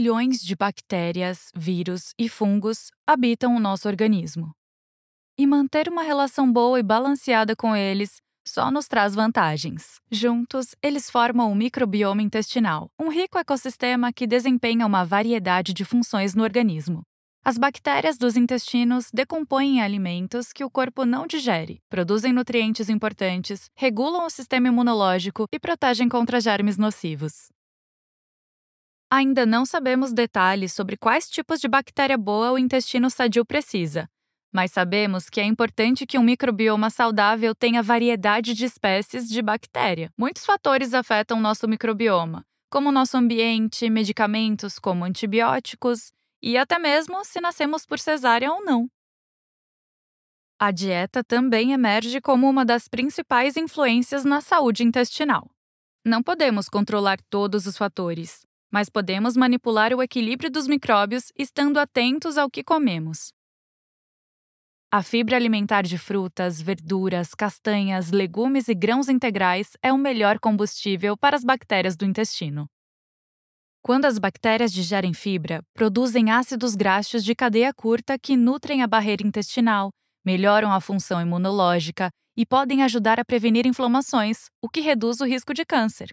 bilhões de bactérias, vírus e fungos habitam o nosso organismo. E manter uma relação boa e balanceada com eles só nos traz vantagens. Juntos, eles formam o microbioma intestinal, um rico ecossistema que desempenha uma variedade de funções no organismo. As bactérias dos intestinos decompõem alimentos que o corpo não digere, produzem nutrientes importantes, regulam o sistema imunológico e protegem contra germes nocivos. Ainda não sabemos detalhes sobre quais tipos de bactéria boa o intestino sadio precisa, mas sabemos que é importante que um microbioma saudável tenha variedade de espécies de bactéria. Muitos fatores afetam nosso microbioma, como nosso ambiente, medicamentos como antibióticos e até mesmo se nascemos por cesárea ou não. A dieta também emerge como uma das principais influências na saúde intestinal. Não podemos controlar todos os fatores, mas podemos manipular o equilíbrio dos micróbios estando atentos ao que comemos. A fibra alimentar de frutas, verduras, castanhas, legumes e grãos integrais é o melhor combustível para as bactérias do intestino. Quando as bactérias digerem fibra, produzem ácidos graxos de cadeia curta que nutrem a barreira intestinal, melhoram a função imunológica e podem ajudar a prevenir inflamações, o que reduz o risco de câncer.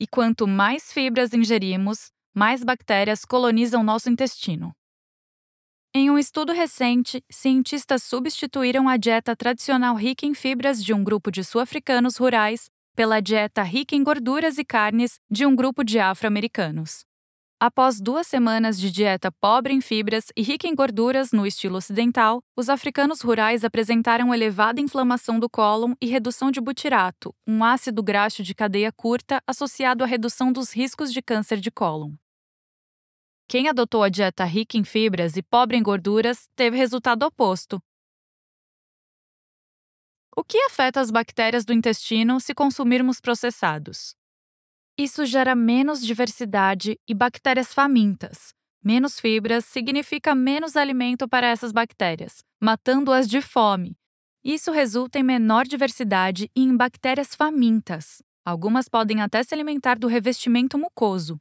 E quanto mais fibras ingerimos, mais bactérias colonizam nosso intestino. Em um estudo recente, cientistas substituíram a dieta tradicional rica em fibras de um grupo de sul-africanos rurais pela dieta rica em gorduras e carnes de um grupo de afro-americanos. Após duas semanas de dieta pobre em fibras e rica em gorduras no estilo ocidental, os africanos rurais apresentaram elevada inflamação do cólon e redução de butirato, um ácido graxo de cadeia curta associado à redução dos riscos de câncer de cólon. Quem adotou a dieta rica em fibras e pobre em gorduras teve resultado oposto. O que afeta as bactérias do intestino se consumirmos processados? Isso gera menos diversidade e bactérias famintas. Menos fibras significa menos alimento para essas bactérias, matando-as de fome. Isso resulta em menor diversidade e em bactérias famintas. Algumas podem até se alimentar do revestimento mucoso.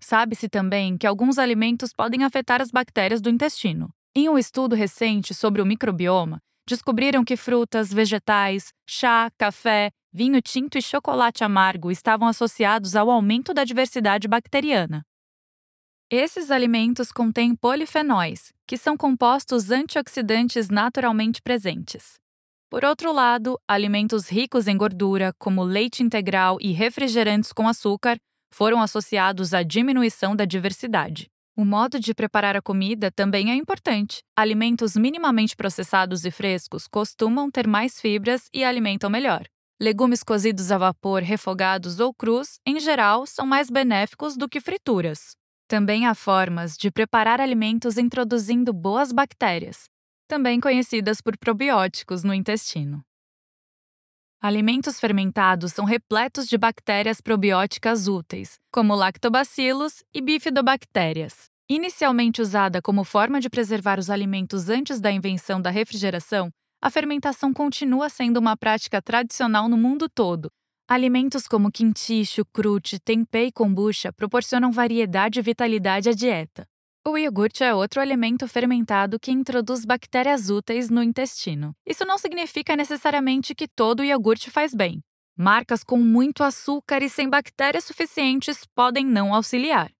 Sabe-se também que alguns alimentos podem afetar as bactérias do intestino. Em um estudo recente sobre o microbioma, descobriram que frutas, vegetais, chá, café, vinho tinto e chocolate amargo estavam associados ao aumento da diversidade bacteriana. Esses alimentos contêm polifenóis, que são compostos antioxidantes naturalmente presentes. Por outro lado, alimentos ricos em gordura, como leite integral e refrigerantes com açúcar, foram associados à diminuição da diversidade. O modo de preparar a comida também é importante. Alimentos minimamente processados e frescos costumam ter mais fibras e alimentam melhor. Legumes cozidos a vapor, refogados ou crus, em geral, são mais benéficos do que frituras. Também há formas de preparar alimentos introduzindo boas bactérias, também conhecidas por probióticos no intestino. Alimentos fermentados são repletos de bactérias probióticas úteis, como lactobacilos e bifidobactérias. Inicialmente usada como forma de preservar os alimentos antes da invenção da refrigeração, a fermentação continua sendo uma prática tradicional no mundo todo. Alimentos como quinticho, crute, tempeh e kombucha proporcionam variedade e vitalidade à dieta. O iogurte é outro alimento fermentado que introduz bactérias úteis no intestino. Isso não significa necessariamente que todo iogurte faz bem. Marcas com muito açúcar e sem bactérias suficientes podem não auxiliar.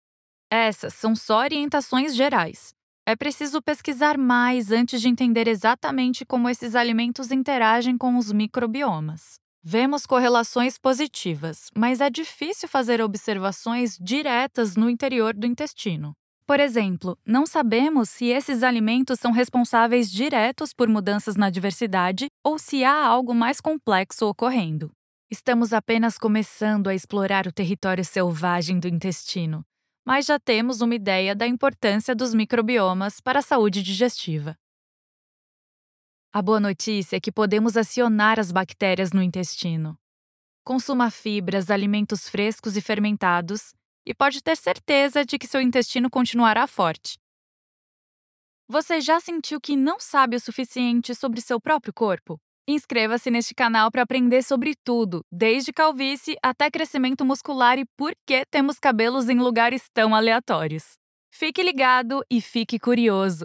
Essas são só orientações gerais. É preciso pesquisar mais antes de entender exatamente como esses alimentos interagem com os microbiomas. Vemos correlações positivas, mas é difícil fazer observações diretas no interior do intestino. Por exemplo, não sabemos se esses alimentos são responsáveis diretos por mudanças na diversidade ou se há algo mais complexo ocorrendo. Estamos apenas começando a explorar o território selvagem do intestino, mas já temos uma ideia da importância dos microbiomas para a saúde digestiva. A boa notícia é que podemos acionar as bactérias no intestino. Consuma fibras, alimentos frescos e fermentados e pode ter certeza de que seu intestino continuará forte. Você já sentiu que não sabe o suficiente sobre seu próprio corpo? Inscreva-se neste canal para aprender sobre tudo, desde calvície até crescimento muscular e por que temos cabelos em lugares tão aleatórios. Fique ligado e fique curioso!